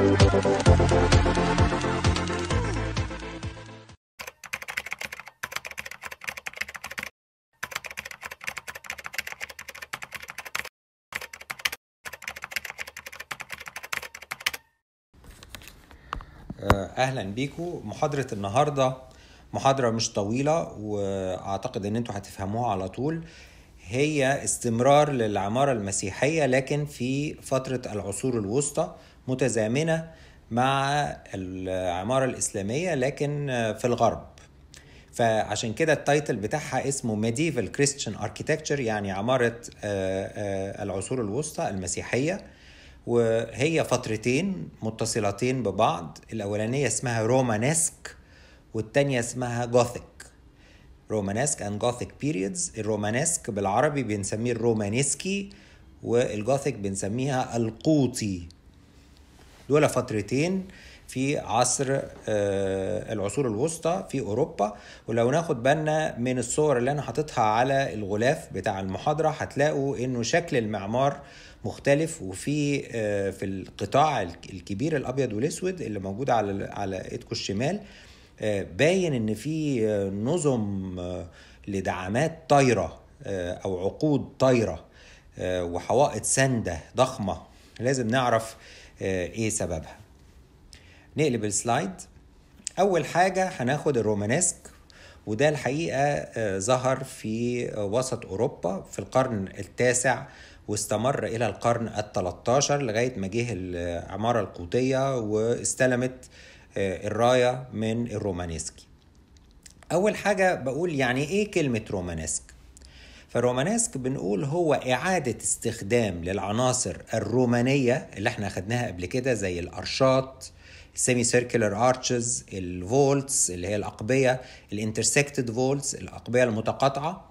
آه، اهلا بيكم محاضره النهارده محاضره مش طويله واعتقد ان انتوا هتفهموها على طول هي استمرار للعماره المسيحيه لكن في فتره العصور الوسطى متزامنه مع العماره الاسلاميه لكن في الغرب فعشان كده التايتل بتاعها اسمه ميديفال Christian اركيتكتشر يعني عماره آه، آه، العصور الوسطى المسيحيه وهي فترتين متصلتين ببعض الاولانيه اسمها رومانسك والتانية اسمها جوثيك رومانسك اند جوثيك بيريدز الرومانسك بالعربي بنسميه الرومانسكي والجوثيك بنسميها القوطي دول فترتين في عصر آه، العصور الوسطى في اوروبا ولو ناخد بالنا من الصور اللي انا حاططها على الغلاف بتاع المحاضره هتلاقوا انه شكل المعمار مختلف وفي آه، في القطاع الكبير الابيض والاسود اللي موجود على على ايدكم الشمال آه، باين ان في نظم لدعامات طايره او عقود طايره وحوائط سنده ضخمه لازم نعرف ايه سببها نقلب السلايد اول حاجه هناخد الرومانسك وده الحقيقه آه، ظهر في وسط اوروبا في القرن التاسع واستمر الى القرن ال13 لغايه ما جه العماره القوطيه واستلمت آه، الرايه من الرومانسكي اول حاجه بقول يعني ايه كلمه رومانسك فالرومانسك بنقول هو إعادة استخدام للعناصر الرومانية اللي احنا خدناها قبل كده زي الأرشات السيمي سيركلر ارشز الفولتس اللي هي الاقبيه الانترسكتد فولتس الاقبيه المتقاطعه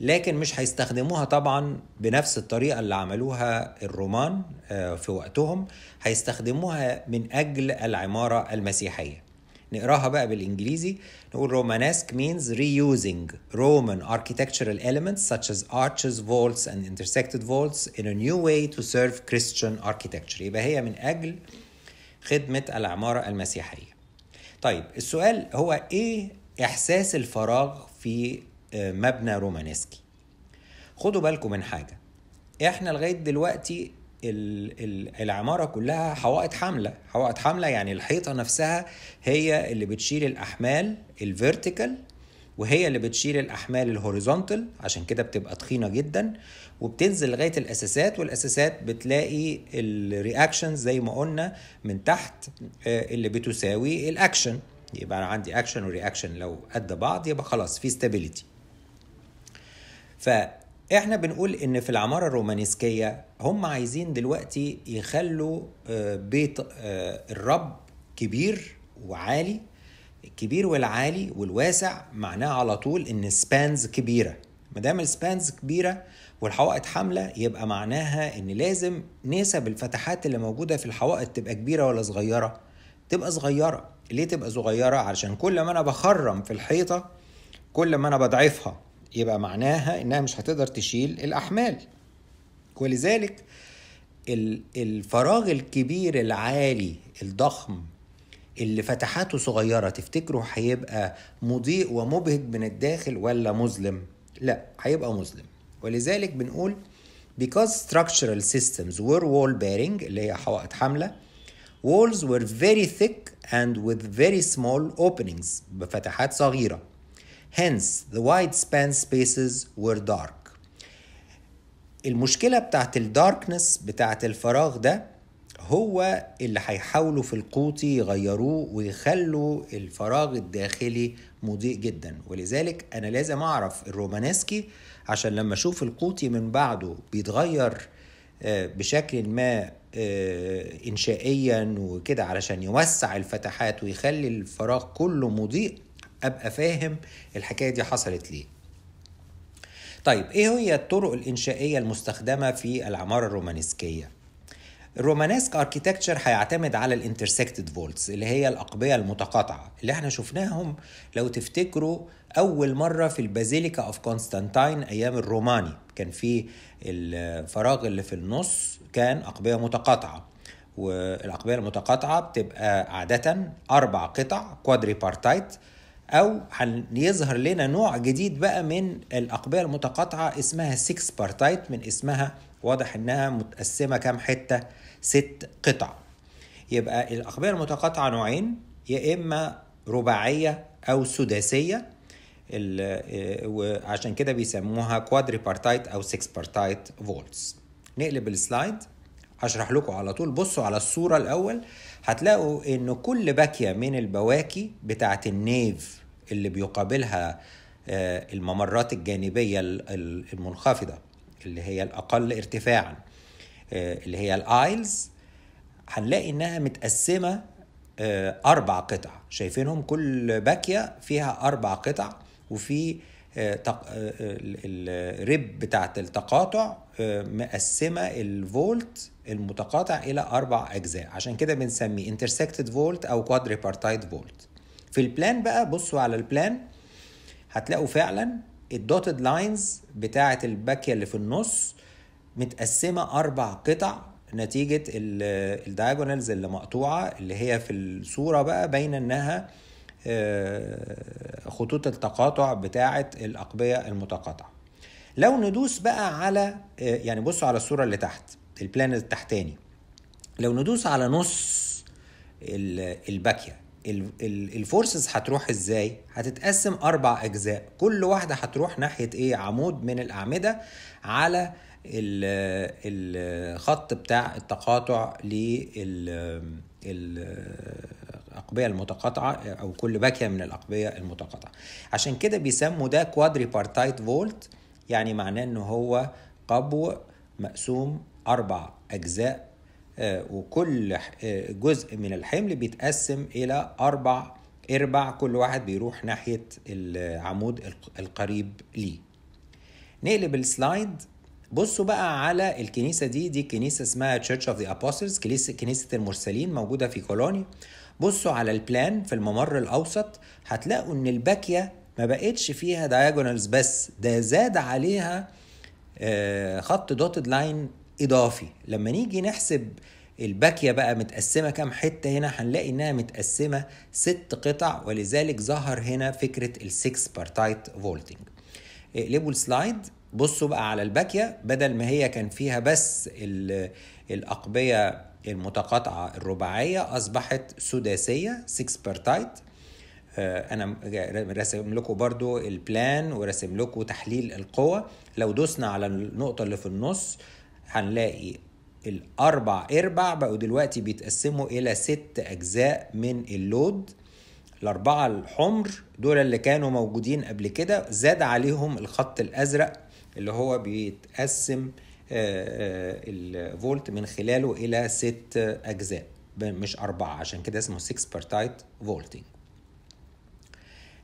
لكن مش هيستخدموها طبعا بنفس الطريقه اللي عملوها الرومان آه، في وقتهم هيستخدموها من اجل العماره المسيحيه نقراها بقى بالانجليزي نقول رومانسك means reusing Roman architectural elements such as arches, vaults and intersected vaults in a new way to serve Christian architecture يبقى هي من أجل خدمة العمارة المسيحية طيب السؤال هو إيه إحساس الفراغ في آه، مبنى رومانسكي خدوا بالكم من حاجة احنا لغاية دلوقتي العمارة كلها حوائط حاملة حوائط حاملة يعني الحيطة نفسها هي اللي بتشيل الأحمال الفيرتيكال وهي اللي بتشيل الأحمال الهوريزونتال عشان كده بتبقى تخينة جدا وبتنزل لغاية الأساسات والأساسات بتلاقي الرياكشن زي ما قلنا من تحت آه، اللي بتساوي الأكشن يبقى أنا عندي أكشن ورياكشن لو قد بعض يبقى خلاص في ستابيليتي احنا بنقول ان في العمارة الرومانسكية هم عايزين دلوقتي يخلوا آه، بيت آه، الرب كبير وعالي الكبير والعالي والواسع معناه على طول ان سبانز كبيرة ما دام السبانز كبيرة والحوائط حاملة يبقى معناها ان لازم نسب الفتحات اللي موجودة في الحوائط تبقى كبيرة ولا صغيرة تبقى صغيرة ليه تبقى صغيرة علشان كل ما انا بخرم في الحيطة كل ما انا بضعفها يبقى معناها انها مش هتقدر تشيل الاحمال ولذلك الفراغ الكبير العالي الضخم اللي فتحاته صغيرة تفتكروا هيبقى مضيء ومبهج من الداخل ولا مظلم؟ لا هيبقى مظلم ولذلك بنقول because structural systems were wall bearing اللي هي حوائط حاملة walls were very thick and with very small openings بفتحات صغيرة Hence, the wide span spaces were dark. المشكلة بتاعت الداركنس بتاعت الفراغ ده هو اللي هيحاولوا في القوطي يغيروه ويخلوا الفراغ الداخلي مضيء جدا ولذلك انا لازم اعرف الرومانسكي عشان لما اشوف القوطي من بعده بيتغير آه، بشكل ما آه، انشائيا وكده علشان يوسع الفتحات ويخلي الفراغ كله مضيء ابقى فاهم الحكايه دي حصلت ليه طيب ايه هي الطرق الانشائيه المستخدمه في العماره الرومانسكيه الرومانسك اركيتكتشر هيعتمد على الانترسكتد فولتس اللي هي الاقبيه المتقاطعه اللي احنا شفناهم لو تفتكروا اول مره في البازيليكا اوف كونستانتاين ايام الروماني كان في الفراغ اللي في النص كان اقبيه متقاطعه والاقبيه المتقاطعه بتبقى عاده اربع قطع كوادري بارتايت او هيظهر لنا نوع جديد بقى من الاقبيه المتقاطعه اسمها 6 بارتايت من اسمها واضح انها متقسمه كام حته ست قطع يبقى الاقبيه المتقاطعه نوعين يا اما رباعيه او سداسيه آه، وعشان كده بيسموها كوادري بارتايت او 6 بارتايت فولتس نقلب السلايد هشرح لكم على طول بصوا على الصوره الاول هتلاقوا ان كل باكيه من البواكي بتاعه النيف اللي بيقابلها آه، الممرات الجانبيه المنخفضه اللي هي الاقل ارتفاعا آه، اللي هي الايلز هنلاقي انها متقسمه آه، اربع قطع شايفينهم كل باكيه فيها اربع قطع وفي الريب بتاعت التقاطع مقسمه الفولت المتقاطع الى اربع اجزاء عشان كده بنسميه انترسكتد فولت او كوادريبارتايت فولت في البلان بقى بصوا على البلان هتلاقوا فعلا الدوتد لاينز بتاعه الباكيه اللي في النص متقسمه اربع قطع نتيجه الدياجونالز اللي مقطوعه اللي هي في الصوره بقى باينه انها آه، خطوط التقاطع بتاعه الاقبيه المتقاطعه لو ندوس بقى على آه، يعني بصوا على الصوره اللي تحت البلان التحتاني لو ندوس على نص الباكيه الفورسز هتروح ازاي هتتقسم اربع اجزاء كل واحده هتروح ناحيه ايه عمود من الاعمده على الخط بتاع التقاطع للأقبية المتقاطعة أو كل باكية من الأقبية المتقاطعة عشان كده بيسموا ده كوادري بارتايت فولت يعني معناه ان هو قبو مقسوم اربع اجزاء آه، وكل آه، جزء من الحمل بيتقسم الى اربع ارباع كل واحد بيروح ناحيه العمود القريب ليه نقلب السلايد بصوا بقى على الكنيسه دي دي كنيسه اسمها تشيرش اوف ذا ابوستلز كنيسه كنيسه المرسلين موجوده في كولوني بصوا على البلان في الممر الاوسط هتلاقوا ان الباكيه ما بقتش فيها دايجونالز بس ده زاد عليها آه، خط دوتد لاين اضافي لما نيجي نحسب الباكيه بقى متقسمه كام حته هنا هنلاقي انها متقسمه ست قطع ولذلك ظهر هنا فكره السكس بارتايت فولتنج اقلبوا السلايد بصوا بقى على الباكيه بدل ما هي كان فيها بس الاقبيه المتقاطعه الرباعيه اصبحت سداسيه 6 بارتايت آه، انا راسم لكم برضو البلان وراسم لكم تحليل القوة لو دوسنا على النقطة اللي في النص هنلاقي الاربع ارباع بقوا دلوقتي بيتقسموا الى ست اجزاء من اللود الاربعة الحمر دول اللي كانوا موجودين قبل كده زاد عليهم الخط الازرق اللي هو بيتقسم آه، آه، الفولت من خلاله الى ست اجزاء مش اربعة عشان كده اسمه 6 بارتايت فولتنج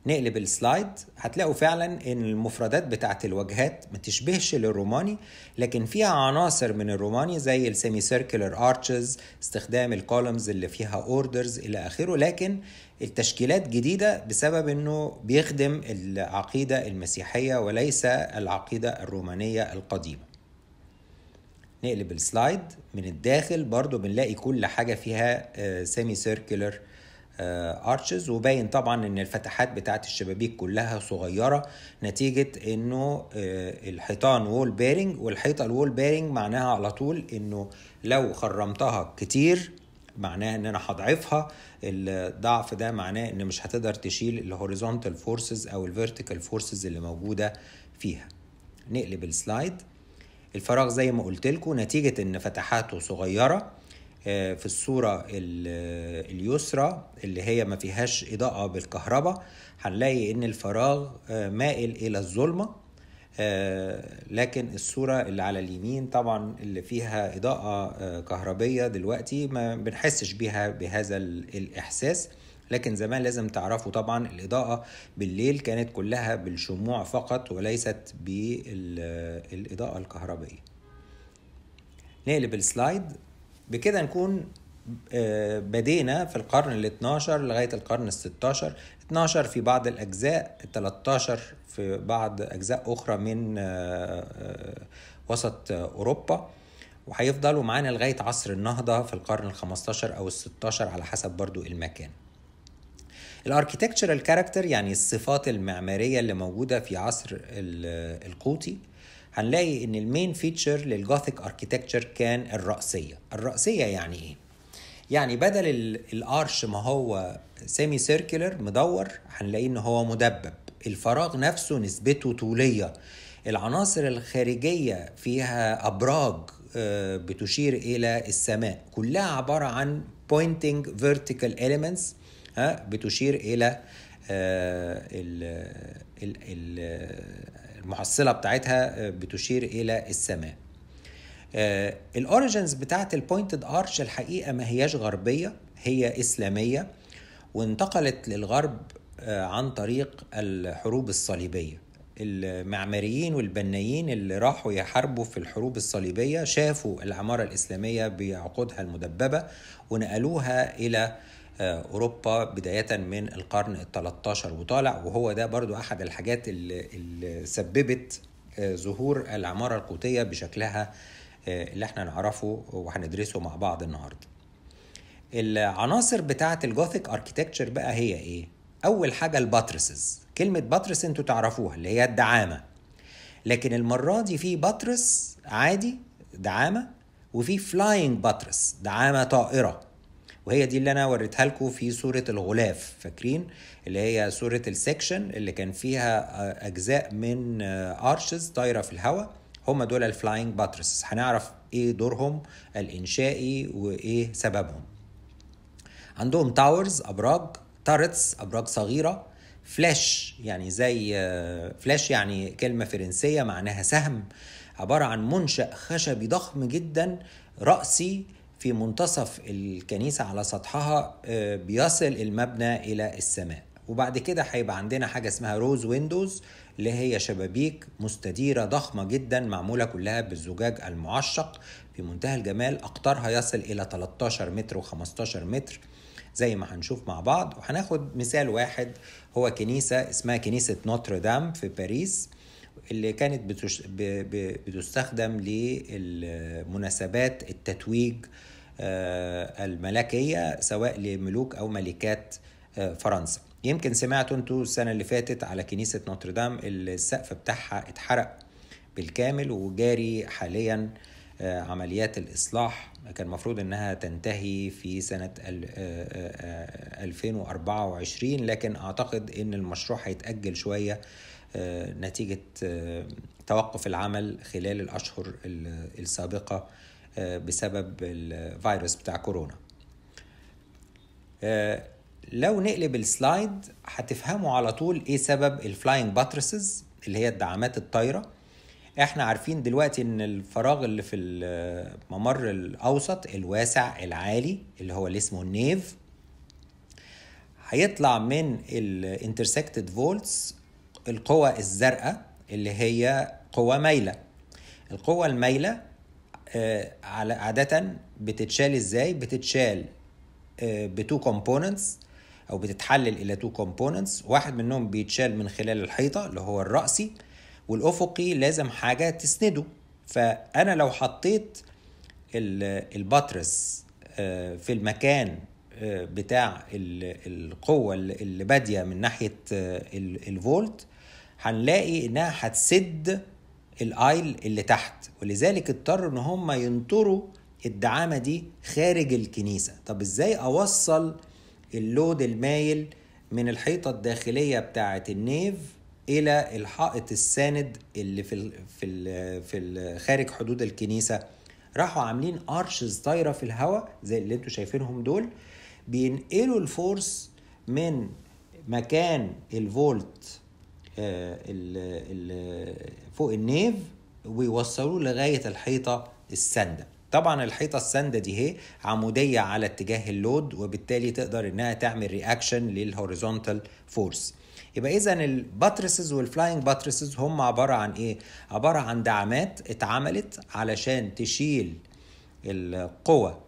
نقلب السلايد هتلاقوا فعلا ان المفردات بتاعت الواجهات ما تشبهش للروماني لكن فيها عناصر من الروماني زي السيمي سيركلر ارشز استخدام الكولمز اللي فيها اوردرز الى اخره لكن التشكيلات جديدة بسبب انه بيخدم العقيدة المسيحية وليس العقيدة الرومانية القديمة نقلب السلايد من الداخل برضو بنلاقي كل حاجة فيها سيمي آه، سيركلر ارشز آه، وباين طبعا ان الفتحات بتاعه الشبابيك كلها صغيره نتيجه انه آه، الحيطان وول بيرنج والحيطه الوول بيرنج معناها على طول انه لو خرمتها كتير معناه ان انا هضعفها الضعف ده معناه ان مش هتقدر تشيل الهوريزونتال فورسز او الفيرتيكال فورسز اللي موجوده فيها نقلب السلايد الفراغ زي ما قلت لكم نتيجه ان فتحاته صغيره آه، في الصورة اليسرى اللي هي ما فيهاش إضاءة بالكهرباء هنلاقي إن الفراغ آه، مائل إلى الظلمة آه، لكن الصورة اللي على اليمين طبعا اللي فيها إضاءة كهربية دلوقتي ما بنحسش بيها بهذا الإحساس لكن زمان لازم تعرفوا طبعا الإضاءة بالليل كانت كلها بالشموع فقط وليست بالإضاءة الكهربائية نقلب السلايد بكده نكون آه، بدينا في القرن ال 12 لغاية القرن ال 16 12 في بعض الأجزاء 13 في بعض أجزاء أخرى من آه، آه، وسط أوروبا وهيفضلوا معانا لغاية عصر النهضة في القرن ال 15 أو ال 16 على حسب برضو المكان الاركيتكتشرال كاركتر يعني الصفات المعماريه اللي موجوده في عصر القوطي هنلاقي ان المين فيتشر للجوثيك اركيتكتشر كان الرأسية الرأسية يعني ايه؟ يعني بدل الارش ما هو سيمي سيركلر مدور هنلاقيه ان هو مدبب الفراغ نفسه نسبته طولية العناصر الخارجية فيها أبراج آه، بتشير إلى السماء كلها عبارة عن pointing vertical elements بتشير إلى الـ آه، الـ الـ المحصله بتاعتها آه، بتشير الى السماء آه، الاوريجنز بتاعت البوينتد ارش الحقيقه ما هياش غربيه هي اسلاميه وانتقلت للغرب آه، عن طريق الحروب الصليبيه المعماريين والبنايين اللي راحوا يحاربوا في الحروب الصليبيه شافوا العماره الاسلاميه بعقودها المدببه ونقلوها الى آه، اوروبا بدايه من القرن ال13 وطالع وهو ده برضو احد الحاجات اللي, اللي سببت آه، ظهور العماره القوطيه بشكلها آه، اللي احنا نعرفه وهندرسه مع بعض النهارده العناصر بتاعه الجوثيك اركيتكتشر بقى هي ايه اول حاجه الباترسز كلمه باترس انتوا تعرفوها اللي هي الدعامه لكن المره دي في باترس عادي دعامه وفي فلاينج باترس دعامه طائره وهي دي اللي انا وريتها لكم في صوره الغلاف فاكرين اللي هي صوره السكشن اللي كان فيها آه، اجزاء من ارشز آه، طايره في الهواء هم دول الفلاينج باترس هنعرف ايه دورهم الانشائي وايه سببهم عندهم تاورز ابراج تارتس ابراج صغيره فلاش يعني زي فلاش آه، يعني كلمه فرنسيه معناها سهم عباره عن منشا خشبي ضخم جدا راسي في منتصف الكنيسة على سطحها آه، بيصل المبنى إلى السماء وبعد كده هيبقى عندنا حاجة اسمها روز ويندوز اللي هي شبابيك مستديرة ضخمة جدا معمولة كلها بالزجاج المعشق في منتهى الجمال أقطارها يصل إلى 13 متر و15 متر زي ما هنشوف مع بعض وهناخد مثال واحد هو كنيسة اسمها كنيسة نوتردام في باريس اللي كانت بتستخدم لمناسبات التتويج آه، الملكية سواء لملوك أو ملكات آه، فرنسا يمكن سمعتوا انتوا السنة اللي فاتت على كنيسة نوتردام السقف بتاعها اتحرق بالكامل وجاري حاليا آه، عمليات الإصلاح كان المفروض إنها تنتهي في سنة 2024 لكن أعتقد إن المشروع هيتأجل شوية نتيجة توقف العمل خلال الأشهر السابقة آه، بسبب الفيروس بتاع كورونا آه، لو نقلب السلايد هتفهموا على طول ايه سبب الفلاينج باترسز اللي هي الدعامات الطايره احنا عارفين دلوقتي ان الفراغ اللي في الممر آه، الاوسط الواسع العالي اللي هو اللي اسمه النيف هيطلع من الانترسكتد فولتس القوى الزرقاء اللي هي قوى مايله القوى المايله آه، على عادة بتتشال ازاي بتتشال آه، بتو كومبوننتس او بتتحلل الى تو كومبوننتس واحد منهم بيتشال من خلال الحيطه اللي هو الراسي والافقي لازم حاجه تسنده فانا لو حطيت الباترس آه، في المكان بتاع القوة اللي بادية من ناحية الفولت هنلاقي انها هتسد الايل اللي تحت ولذلك اضطروا ان هم ينطروا الدعامه دي خارج الكنيسه طب ازاي اوصل اللود المايل من الحيطه الداخليه بتاعه النيف الى الحائط الساند اللي في الـ في الـ في خارج حدود الكنيسه راحوا عاملين ارشز طايره في الهواء زي اللي انتوا شايفينهم دول بينقلوا الفورس من مكان الفولت آه، فوق النيف ويوصلوه لغايه الحيطه السندة طبعا الحيطه السندة دي هي عموديه على اتجاه اللود وبالتالي تقدر انها تعمل رياكشن للهوريزونتال فورس يبقى اذا الباترسز والفلاينج باترسز هم عباره عن ايه عباره عن دعامات اتعملت علشان تشيل القوه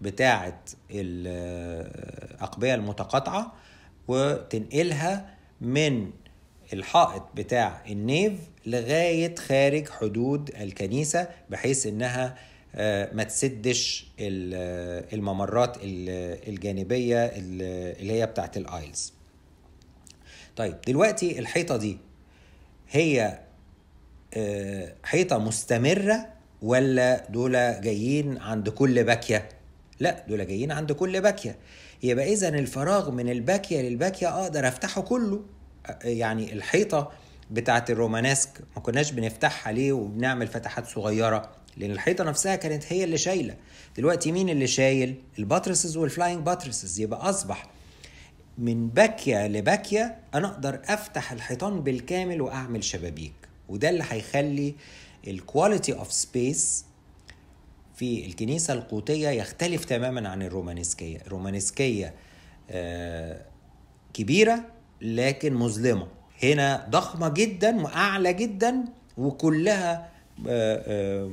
بتاعه الاقبيه آه، المتقاطعه وتنقلها من الحائط بتاع النيف لغاية خارج حدود الكنيسة بحيث إنها آه، ما تسدش آه، الممرات آه، الجانبية اللي هي بتاعت الآيلز طيب دلوقتي الحيطة دي هي حيطة مستمرة ولا دول جايين عند كل باكية لا دول جايين عند كل باكية يبقى إذا الفراغ من الباكية للباكية أقدر أفتحه كله يعني الحيطه بتاعه الرومانسك ما كناش بنفتحها ليه وبنعمل فتحات صغيره لان الحيطه نفسها كانت هي اللي شايله دلوقتي مين اللي شايل الباترسز والفلاينج باترسز يبقى اصبح من باكيه لباكيه انا اقدر افتح الحيطان بالكامل واعمل شبابيك وده اللي هيخلي الكواليتي اوف سبيس في الكنيسه القوطيه يختلف تماما عن الرومانسكيه الرومانسكيه آه، كبيره لكن مظلمه هنا ضخمه جدا واعلى جدا وكلها آه، آه،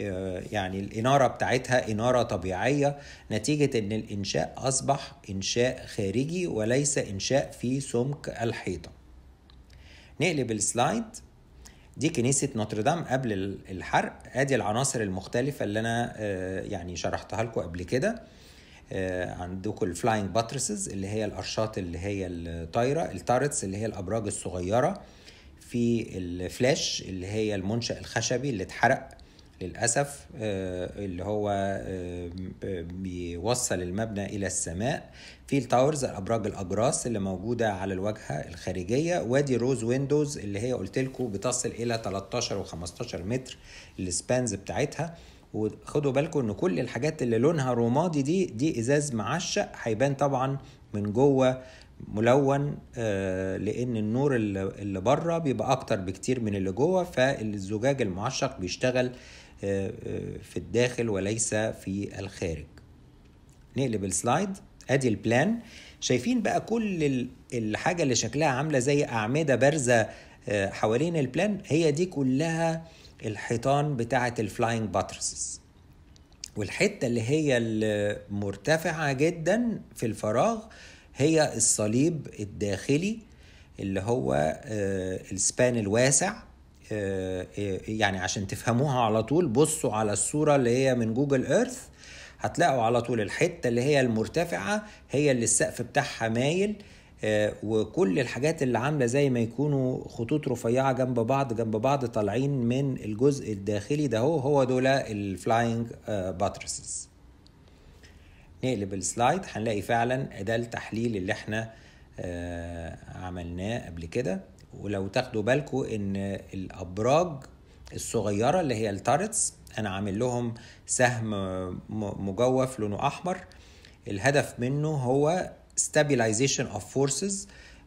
آه، يعني الاناره بتاعتها اناره طبيعيه نتيجه ان الانشاء اصبح انشاء خارجي وليس انشاء في سمك الحيطه نقلب السلايد دي كنيسة نوتردام قبل الحرق ادي العناصر المختلفة اللي انا يعني شرحتها لكم قبل كده آه، عندكم الفلاينج باترسز اللي هي الارشات اللي هي الطايره التارتس اللي هي الابراج الصغيره في الفلاش اللي هي المنشا الخشبي اللي اتحرق للاسف آه، اللي هو آه، بيوصل المبنى الى السماء في التاورز الابراج الاجراس اللي موجوده على الواجهه الخارجيه وادي روز ويندوز اللي هي قلت لكم بتصل الى 13 و15 متر السبانز بتاعتها وخدوا بالكم ان كل الحاجات اللي لونها رمادي دي دي ازاز معشق هيبان طبعا من جوه ملون آه، لان النور اللي بره بيبقى اكتر بكتير من اللي جوه فالزجاج المعشق بيشتغل آه، آه، في الداخل وليس في الخارج نقلب السلايد ادي البلان شايفين بقى كل الحاجه اللي شكلها عامله زي اعمده بارزه حوالين البلان هي دي كلها الحيطان بتاعة الفلاينج باترسز والحتة اللي هي المرتفعة جدا في الفراغ هي الصليب الداخلي اللي هو آه، السبان الواسع آه، إيه، يعني عشان تفهموها على طول بصوا على الصورة اللي هي من جوجل ايرث هتلاقوا على طول الحتة اللي هي المرتفعة هي اللي السقف بتاعها مايل آه، وكل الحاجات اللي عامله زي ما يكونوا خطوط رفيعه جنب بعض جنب بعض طالعين من الجزء الداخلي ده هو هو دول الفلاينج آه، باترسز نقلب السلايد هنلاقي فعلا ده التحليل اللي احنا آه، عملناه قبل كده ولو تاخدوا بالكم ان الابراج الصغيره اللي هي التارتس انا عامل لهم سهم مجوف لونه احمر الهدف منه هو stabilization of forces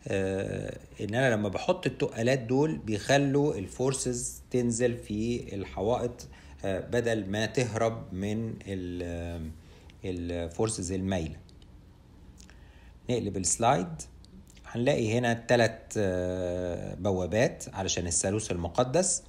آه ان انا لما بحط التقالات دول بيخلوا الفورسز تنزل في الحوائط آه بدل ما تهرب من الفورسز آه، المايله نقلب السلايد هنلاقي هنا ثلاث آه، بوابات علشان الثالوث المقدس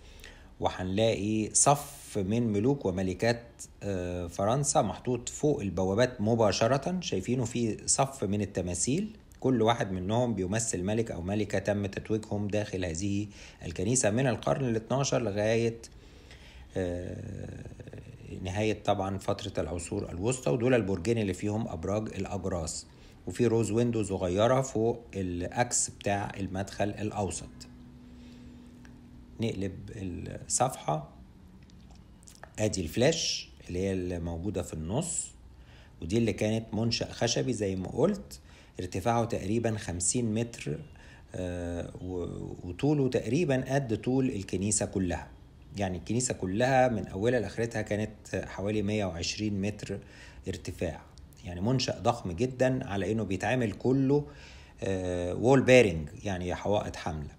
وهنلاقي صف من ملوك وملكات آه، فرنسا محطوط فوق البوابات مباشرة شايفينه في صف من التماثيل كل واحد منهم بيمثل ملك أو ملكة تم تتويجهم داخل هذه الكنيسة من القرن ال 12 لغاية آه، نهاية طبعا فترة العصور الوسطى ودول البرجين اللي فيهم أبراج الأجراس وفي روز ويندو صغيرة فوق الأكس بتاع المدخل الأوسط نقلب الصفحة ادي الفلاش اللي هي اللي موجوده في النص ودي اللي كانت منشأ خشبي زي ما قلت ارتفاعه تقريبا 50 متر آه، وطوله تقريبا قد طول الكنيسة كلها يعني الكنيسة كلها من أولها لآخرتها كانت حوالي 120 متر ارتفاع يعني منشأ ضخم جدا على إنه بيتعمل كله وول آه، بيرنج يعني حوائط حمله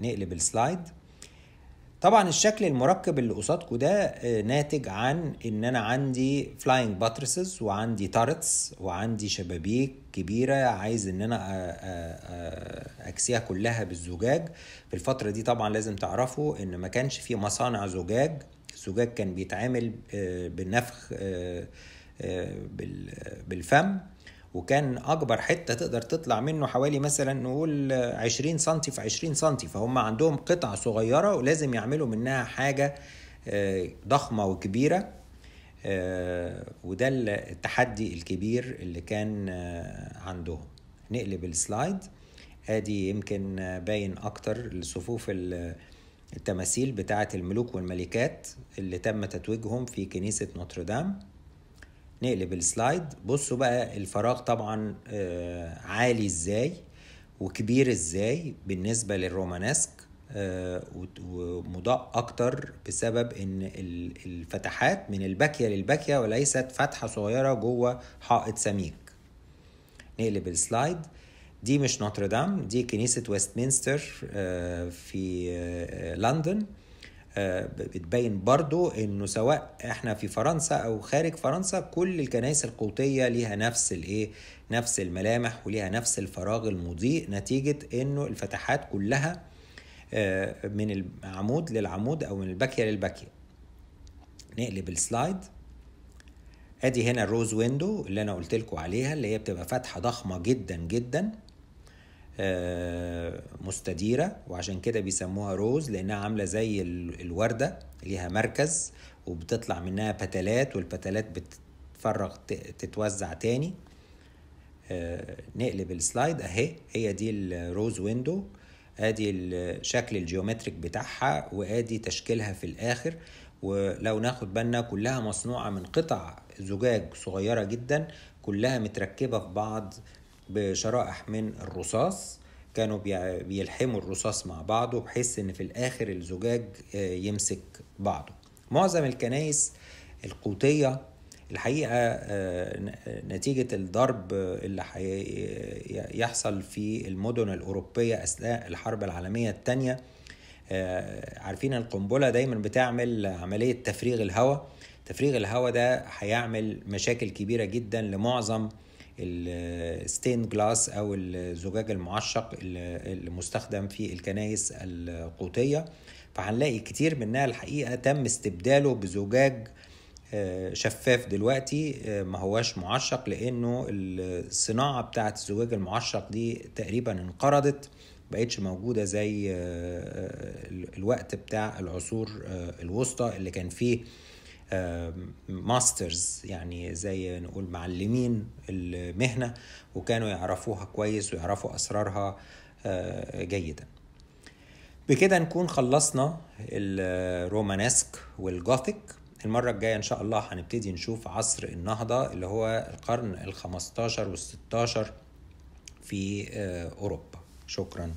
نقلب السلايد طبعا الشكل المركب اللي قصادكم ده آه، ناتج عن ان انا عندي فلاينج باترسز وعندي تارتس وعندي شبابيك كبيره عايز ان انا اكسيها كلها بالزجاج في الفتره دي طبعا لازم تعرفوا ان ما كانش في مصانع زجاج الزجاج كان بيتعامل آه، آه، بالنفخ بالفم وكان اكبر حته تقدر تطلع منه حوالي مثلا نقول 20 سم في 20 سم فهم عندهم قطع صغيره ولازم يعملوا منها حاجه آه، ضخمه وكبيره آه، وده التحدي الكبير اللي كان آه، عندهم نقلب السلايد ادي يمكن باين اكتر لصفوف التماثيل بتاعه الملوك والملكات اللي تم تتويجهم في كنيسه نوتردام نقلب السلايد بصوا بقى الفراغ طبعا آه، عالي ازاي وكبير ازاي بالنسبة للرومانسك آه، ومضاء اكتر بسبب ان الفتحات من الباكية للباكية وليست فتحة صغيرة جوه حائط سميك نقلب السلايد دي مش نوتردام دي كنيسة ويستمينستر آه، في لندن آه، بتبين برضو انه سواء احنا في فرنسا او خارج فرنسا كل الكنائس القوطيه ليها نفس الايه نفس الملامح وليها نفس الفراغ المضيء نتيجه انه الفتحات كلها آه، من العمود للعمود او من الباكيه للباكيه نقلب السلايد ادي هنا الروز ويندو اللي انا قلت لكم عليها اللي هي بتبقى فتحه ضخمه جدا جدا آه، مستديرة وعشان كده بيسموها روز لأنها عاملة زي الوردة ليها مركز وبتطلع منها بتلات والبتلات بتتفرغ تتوزع تاني آه، نقلب السلايد اهي هي دي الروز ويندو ادي الشكل الجيومتريك بتاعها وادي تشكيلها في الاخر ولو ناخد بالنا كلها مصنوعة من قطع زجاج صغيرة جدا كلها متركبة في بعض بشرائح من الرصاص كانوا بيلحموا الرصاص مع بعضه بحيث ان في الاخر الزجاج آه، يمسك بعضه معظم الكنائس القوطيه الحقيقه آه، نتيجه الضرب اللي هيحصل في المدن الاوروبيه اثناء الحرب العالميه الثانيه آه، عارفين القنبله دايما بتعمل عمليه تفريغ الهواء تفريغ الهواء ده هيعمل مشاكل كبيره جدا لمعظم الستين جلاس او الزجاج المعشق المستخدم في الكنائس القوطيه فهنلاقي كتير منها الحقيقه تم استبداله بزجاج آه، شفاف دلوقتي آه، ما هواش معشق لانه الصناعه بتاعه الزجاج المعشق دي تقريبا انقرضت بقتش موجوده زي آه، الوقت بتاع العصور الوسطى اللي كان فيه ماسترز يعني زي نقول معلمين المهنة وكانوا يعرفوها كويس ويعرفوا أسرارها آه، جيدا بكده نكون خلصنا الرومانسك والجوثيك المرة الجاية إن شاء الله هنبتدي نشوف عصر النهضة اللي هو القرن الخمستاشر والستاشر في آه، أوروبا شكراً